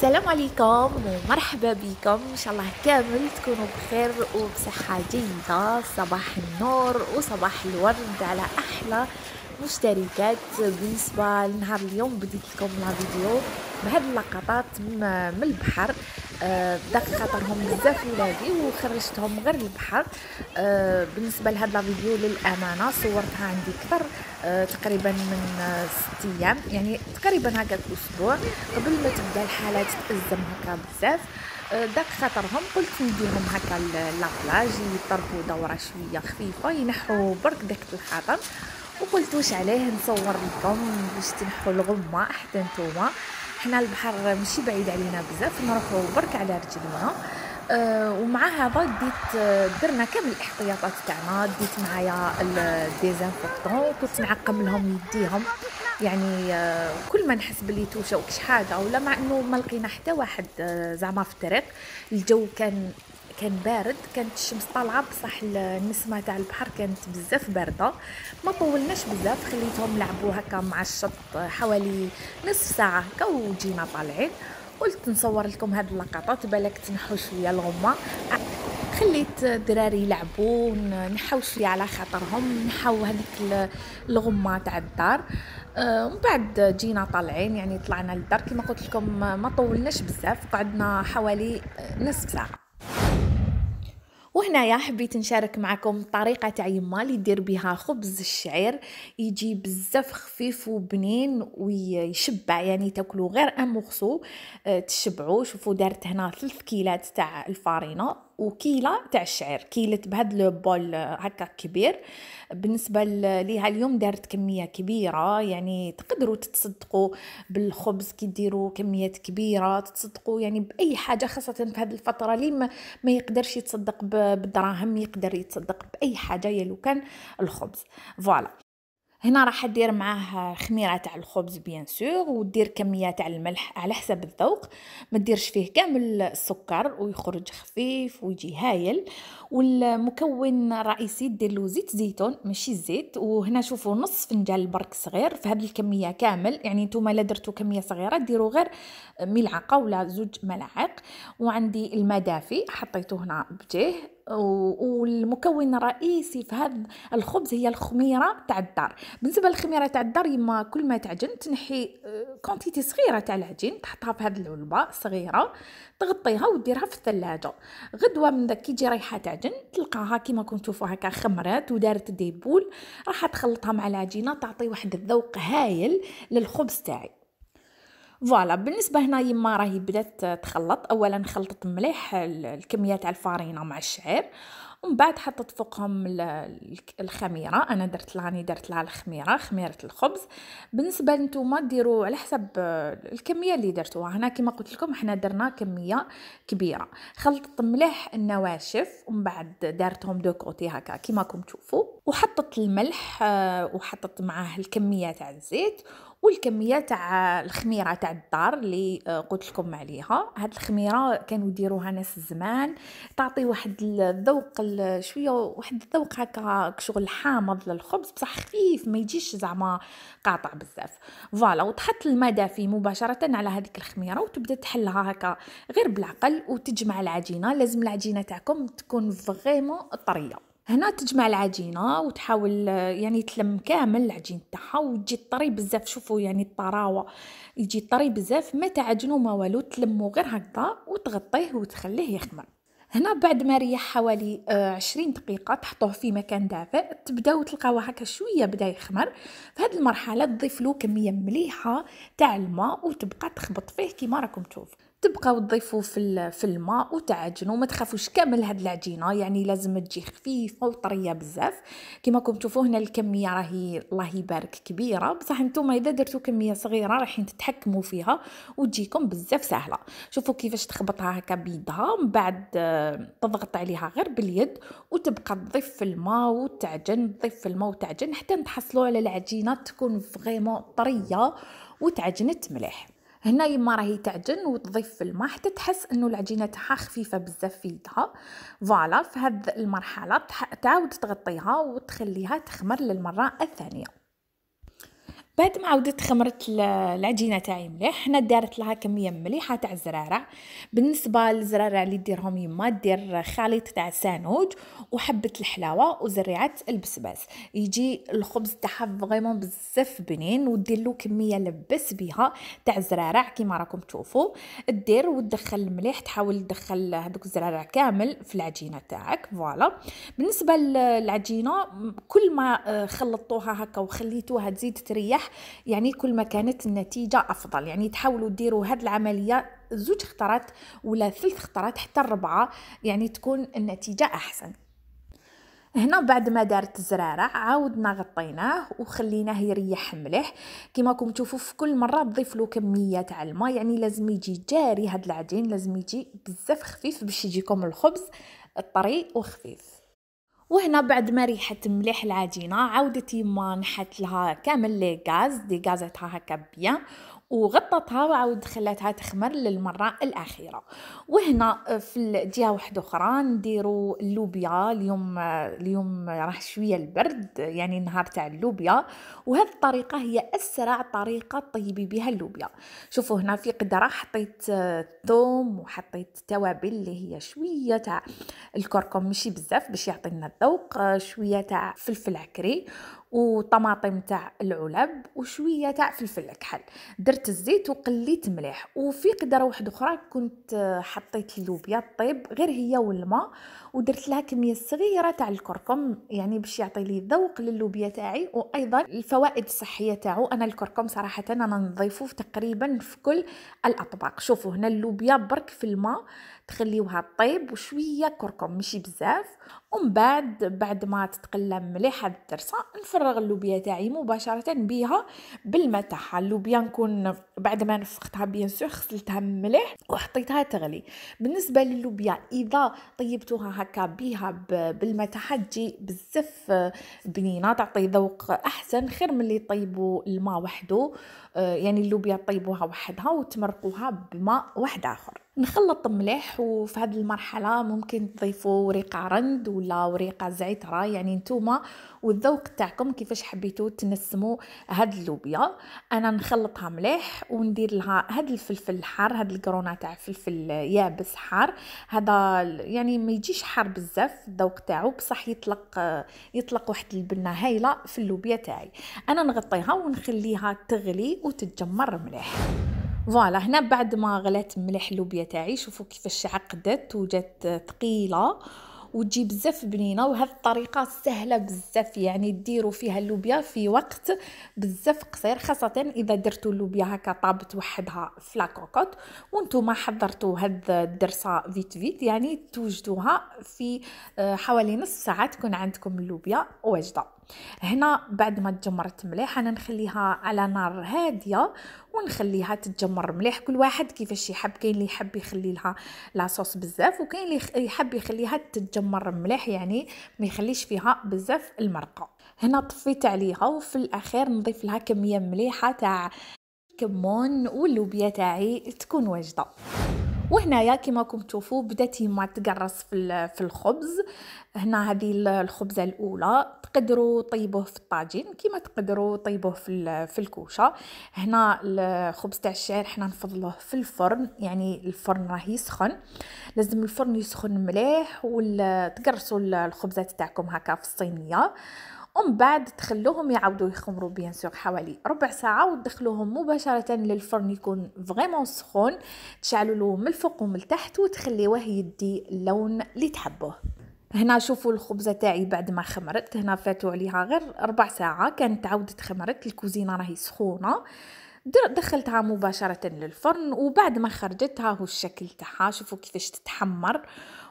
السلام عليكم ومرحبا بكم ان شاء الله كامل تكونوا بخير وبصحه جيده صباح النور وصباح الورد على احلى مشتركات بالنسبه لنهار اليوم بديت لكم لا فيديو بهاد اللقطات من البحر آه، داك خاطرهم بزاف ولادي وخرجتهم غير البحر آه، بالنسبه لهاد لا فيديو للامانه صورتها عندي كثر آه، تقريبا من ست ايام يعني تقريبا هكاك اسبوع قبل ما تبدا الحالات تازم هكا بزاف داك خاطرهم قلت نديرهم هكا لابلاج يطربو دوره شويه خفيفه ينحو برك داك الخاطر وقلت واش عليه نصور لكم باش تنحوا الغمه حتى نتوما حنا البحر ماشي بعيد علينا بزاف نروحوا برك على رجلنا أه ومع هذا ديت درنا كامل الاحتياطات تاعنا ديت معايا الديزانفكتون كنت نعقم لهم يديهم يعني أه، كل ما نحس بلي توشه وكش حاجه ولا مع انه ما لقينا حتى واحد أه، زعما في الطريق الجو كان كان بارد كانت الشمس طالعه بصح النسمه تاع البحر كانت بزاف بارده ما طولناش بزاف خليتهم لعبوا هكا مع الشط حوالي نصف ساعه هكا وجينا طالعين قلت نصور لكم هاد اللقطات بالك تنحو شويه الغمه خليت الدراري يلعبوا نحاو شويه على خاطرهم نحاو هذيك الغمه تاع الدار ومن آه، بعد جينا طالعين يعني طلعنا للدار كما قلت لكم ما طولناش بزاف قعدنا حوالي نصف ساعه هنا يا حبيت نشارك معكم طريقة عيمة اللي دير بها خبز الشعير يجي بزاف خفيف وبنين ويشبع يعني تاكلو غير ام مغصو آه، تشبعو شوفوا دارت هنا ثلث كيلات تاع الفارينة وكيلة تاع الشعير كيلت بهاد لو بول هكا كبير بالنسبة ليها اليوم دارت كمية كبيرة يعني تقدروا تتصدقوا بالخبز كي ديروا كميات كبيرة تتصدقوا يعني بأي حاجة خاصة في هاد الفترة اللي ما, ما يقدرش يتصدق بالدراهم يقدر يتصدق بأي حاجة يا لو كان الخبز فوالا هنا راح دير معاه خميره تاع الخبز بيان سور ودير كميه تاع الملح على حسب الذوق ما ديرش فيه كامل السكر ويخرج خفيف ويجي هايل والمكون الرئيسي دير له زيت زيتون ماشي الزيت وهنا شوفوا نص فنجان برك صغير في هذه الكميه كامل يعني نتوما لا درتو كميه صغيره ديروا غير ملعقه ولا زوج ملاعق وعندي الماء دافي حطيته هنا بجيه والمكون الرئيسي في هذا الخبز هي الخميره تاع الدار بالنسبه للخميره تاع الدار يما كل ما تعجن تنحي كونتيتي آه، صغيره تاع العجين تحطها في هذه العلبه صغيره تغطيها وديرها في الثلاجه غدوه من داك كي تجي رايحه تعجن تلقاها كيما كنتو تشوفوا هكا خمرات ودارت ديبول راح تخلطها مع العجينه تعطي واحد الذوق هايل للخبز تاعي فوالا بالنسبه هنا يما راهي بدات تخلط اولا خلطت مليح الكميه تاع الفارينه مع الشعير ومن بعد حطت فوقهم الخميره انا درت لاني درت لها الخميره خميره الخبز بالنسبه لنتوما ديروا على حسب الكميه اللي درتوها هنا كما قلت لكم حنا درنا كميه كبيره خلطت مليح النواشف ومن بعد دارتهم دو كوتي هكا كما راكم تشوفوا وحطت الملح آه، وحطت معاه الكميه تاع الزيت والكميه تاع الخميره تاع الدار اللي آه، قلت لكم عليها هاد الخميره كانوا يديروها ناس زمان تعطي واحد الذوق شويه واحد الذوق هكا كشغل حامض للخبز بصح خفيف ما يجيش زعما قاطع بزاف فوالا وتحط الماء دافي مباشره على هذيك الخميره وتبدا تحلها هكا غير بالعقل وتجمع العجينه لازم العجينه تاعكم تكون فريمون طريه هنا تجمع العجينه وتحاول يعني تلم كامل العجين تاعها وتجي طري بزاف شوفوا يعني الطراوه يجي طري بزاف ما تعجنوا ما والو تلموا غير هكذا وتغطيه وتخليه يخمر هنا بعد ما ريح حوالي آه، عشرين دقيقة تحطوه في مكان دافئ تبداو تلقاوه هكا شوية بدا يخمر في هذه المرحلة تضيف له كمية مليحة تاع الماء وتبقى تخبط فيه كيما راكم تشوفوا تبقاو تضيفوا في في الماء وتعجنوا ما تخافوش كامل هاد العجينه يعني لازم تجي خفيفه وطريه بزاف كما راكم تشوفوا هنا الكميه راهي الله يبارك كبيره بصح نتوما اذا درتوا كميه صغيره رايحين تتحكموا فيها وتجيكم بزاف سهله شوفوا كيفاش تخبطها هكا بيدها من بعد آه، تضغط عليها غير باليد وتبقى تضيف في الماء وتعجن تضيف في الماء وتعجن حتى تحصلوا على العجينه تكون فريمون طريه وتعجنت مليح هنا يما راهي تعجن وتضيف في الماء حتى تحس انه العجينه تاعها خفيفه بزاف في يدها فوالا في هذه المرحله تعاود تغطيها وتخليها تخمر للمره الثانيه بعد ما عاودت خمرت العجينه تاعي مليح هنا دارت لها كميه مليحه تاع الزراره بالنسبه للزراره اللي ديرهم يما دير خليط تاع سانوج وحبه الحلاوه وزريعه البسباس يجي الخبز تاعها فريمون بزاف بنين ودير له كميه لبس بها تاع الزرارع كيما راكم تشوفوا دير وتدخل مليح تحاول تدخل هذوك الزرارع كامل في العجينه تاعك فوالا بالنسبه للعجينه كل ما آه، خلطوها هكا وخليتوها تزيد تريح صحيح يعني كل ما كانت النتيجه افضل يعني تحاولوا ديروا هذه العمليه زوج خطرات ولا ثلث خطرات حتى الربعه يعني تكون النتيجه احسن هنا بعد ما دارت الزرارة عاودنا غطيناه وخليناه يريح مليح كما راكم تشوفوا في كل مرة تضيف له كمية تاع الماء يعني لازم يجي جاري هاد العجين لازم يجي بزاف خفيف باش يجيكم الخبز الطري وخفيف وهنا بعد ما ريحت مليح العجينه عاودت يما نحت لها كامل لي غاز دي غازتها هكا بيان وغطتها وعاود خلاتها تخمر للمره الاخيره وهنا آه، في الجهه واحده اخرى نديروا اللوبيا اليوم آه، اليوم راه شويه البرد يعني نهار تاع اللوبيا وهذه الطريقه هي اسرع طريقه طيبي بها اللوبيا شوفوا هنا في قدره حطيت الثوم آه، وحطيت التوابل اللي هي شويه تاع الكركم ماشي بزاف باش يعطينا الذوق شويه تاع فلفل عكري وطماطم تاع العلب وشويه تاع فلفل الكحل درت الزيت وقليت مليح وفي قدره واحده اخرى كنت آه، حطيت اللوبيا الطيب غير هي والماء ودرت لها كميه صغيره تاع الكركم يعني باش يعطي لي ذوق للوبيا تاعي وايضا الفوائد الصحيه تاعو انا الكركم صراحه انا نضيفوه تقريبا في كل الاطباق شوفوا هنا اللوبيا برك في الماء تخليوها طيب وشويه كركم ماشي بزاف ومن بعد بعد ما تتقلم مليح هاد نفرغ اللوبيا تاعي مباشره بها بالماء تاعها اللوبيا نكون بعد ما نفختها بيان سور غسلتها مليح وحطيتها تغلي بالنسبه للوبيا اذا طيبتوها هكا بها بالماء تاعها تجي بزاف بنينه تعطي ذوق احسن خير من اللي طيبوا الماء وحده يعني اللوبيا طيبوها وحدها وتمرقوها بماء واحد اخر نخلط مليح وفي هذه المرحله ممكن تضيفوا وريقه رند ولا وريقه زعتر يعني نتوما والذوق تاعكم كيفاش حبيتوا تنسموا هاد اللوبيا انا نخلطها مليح وندير لها هاد الفلفل الحار هاد الكرونا تاع فلفل يابس حار هذا يعني ما يجيش حار بزاف الذوق تاعو بصح يطلق يطلق واحد البنه هايله في اللوبيا تاعي انا نغطيها ونخليها تغلي وتتجمر مليح فوالا هنا بعد ما غلات مليح اللوبيا تاعي شوفوا كيفاش عقدت وجات ثقيله وتجي بزاف بنينه وهذه الطريقه سهله بزاف يعني ديروا فيها اللوبيا في وقت بزاف قصير خاصه اذا درتوا اللوبيا هكا طابت وحدها في لاكوكوت وانتم حضرتوا هذا الدرس فيت فيت يعني توجدوها في آه، حوالي نص ساعه تكون عندكم اللوبيا واجده هنا بعد ما تجمرت مليح انا نخليها على نار هاديه ونخليها تتجمر مليح كل واحد كيفاش يحب كاين اللي يحب يخلي لها لاصوص بزاف وكاين اللي يحب يخليها تتجمر مليح يعني ما يخليش فيها بزاف المرقه هنا طفيت عليها وفي الاخير نضيف لها كميه مليحه تاع كمون واللوبيا تاعي تكون واجده وهنايا كما راكم تشوفوا بدات يما تقرص في في الخبز هنا هذه الخبزه الاولى تقدروا طيبوه في الطاجين كما تقدروا طيبوه في في الكوشه هنا الخبز تاع الشعير حنا نفضلوه في الفرن يعني الفرن راه يسخن لازم الفرن يسخن مليح وتقرصوا الخبزات تاعكم هكا في الصينيه ومن بعد تخلوهم يعاودوا يخمروا بيان سور حوالي ربع ساعه وتدخلوهم مباشره للفرن يكون فريمون سخون تشعلوا له من الفوق ومن التحت وتخليوه يدي اللون اللي تحبوه هنا شوفوا الخبزه تاعي بعد ما خمرت هنا فاتوا عليها غير ربع ساعه كانت عاودت خمرت الكوزينه راهي سخونه دخلتها مباشرة للفرن وبعد ما خرجتها هو الشكل تاعها شوفوا كيفاش تتحمر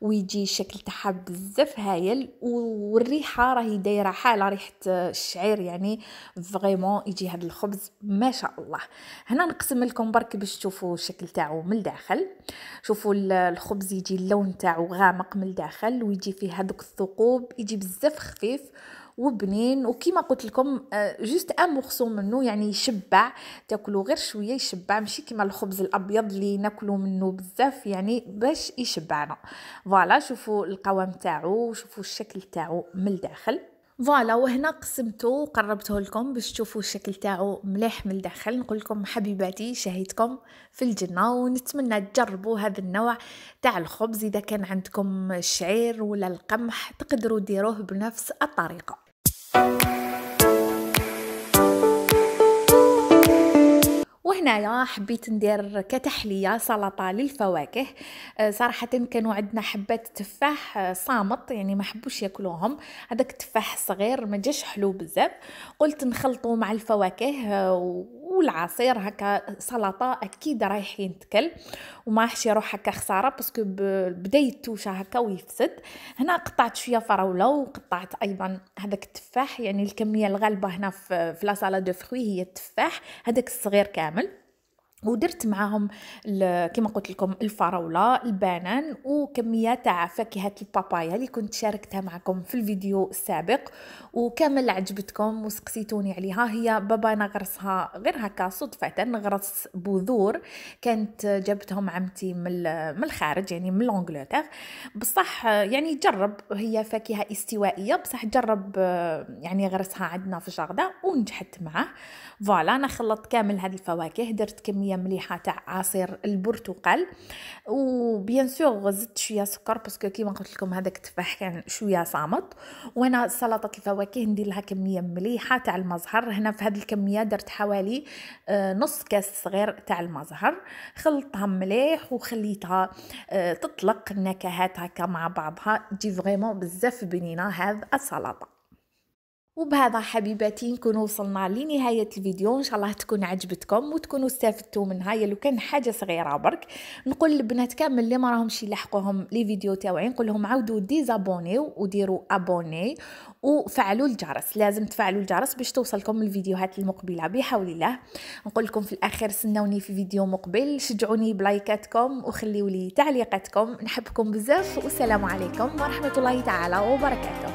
ويجي الشكل تاعها بزاف هايل والريحة راهي دايرة حالة ريحة الشعير يعني فريمون يجي هذا الخبز ما شاء الله هنا نقسم لكم برك باش تشوفوا الشكل تاعو من الداخل شوفوا الخبز يجي اللون تاعو غامق من الداخل ويجي فيه هذوك الثقوب يجي بزاف خفيف وبنين وكيما قلت لكم آه، جوست ان مورسو منه يعني يشبع تاكلو غير شويه يشبع ماشي كيما الخبز الابيض اللي ناكلو منه بزاف يعني باش يشبعنا فوالا شوفوا القوام تاعو شوفوا الشكل تاعو من الداخل فوالا وهنا قسمته وقربته لكم باش تشوفوا الشكل تاعو مليح من الداخل نقول لكم حبيباتي شهيتكم في الجنه ونتمنى تجربوا هذا النوع تاع الخبز اذا كان عندكم الشعير ولا القمح تقدروا ديروه بنفس الطريقه Thank you. وهنايا حبيت ندير كتحليه سلطه للفواكه آه، صراحه كانوا عندنا حبات تفاح آه، صامت يعني ما حبوش ياكلوهم هذاك التفاح الصغير ما جاش حلو بزاف قلت نخلطه مع الفواكه آه، والعصير هكا سلطه اكيد رايح ينتكل وما راحش يروح هكا خساره باسكو بدا يتوشى هكا ويفسد هنا قطعت شويه فراوله وقطعت ايضا هذاك التفاح يعني الكميه الغالبه هنا في لا سالاد دو فروي هي التفاح هذاك الصغير كامل ودرت معاهم كما قلت لكم الفراوله البنان وكميه تاع فاكهه البابايا اللي كنت شاركتها معكم في الفيديو السابق وكامل عجبتكم وسقسيتوني عليها هي بابا نغرسها غير هكا صدفه نغرس بذور كانت جابتهم عمتي من من الخارج يعني من لونغلوتير بصح يعني جرب هي فاكهه استوائيه بصح جرب يعني غرسها عندنا في الجردة ونجحت معاه فوالا انا خلطت كامل هاد الفواكه درت كميه شويه مليحه تاع عصير البرتقال وبيان سور زدت شويه سكر باسكو كيما قلت لكم هذاك التفاح كان شويه صامت وانا سلطه الفواكه ندير لها كميه مليحه تاع المزهر هنا في هذه الكميه درت حوالي آه، نص كاس صغير تاع المزهر خلطها مليح وخليتها آه، تطلق النكهات هكا مع بعضها تجي فريمون بزاف بنينه هذه السلطه وبهذا حبيباتي نكون وصلنا لنهاية الفيديو إن شاء الله تكون عجبتكم وتكونوا استفدتوا منها يا لو كان حاجة صغيرة برك نقول لبنات كامل اللي ما راهمش يلحقوهم لي فيديو تاوعي نقول لهم عودوا ديزابوني وديروا ابوني وفعلوا الجرس لازم تفعلوا الجرس باش توصلكم الفيديوهات المقبلة بحول الله نقول لكم في الأخير سنوني في فيديو مقبل شجعوني بلايكاتكم وخليوا لي تعليقاتكم نحبكم بزاف والسلام عليكم ورحمة الله تعالى وبركاته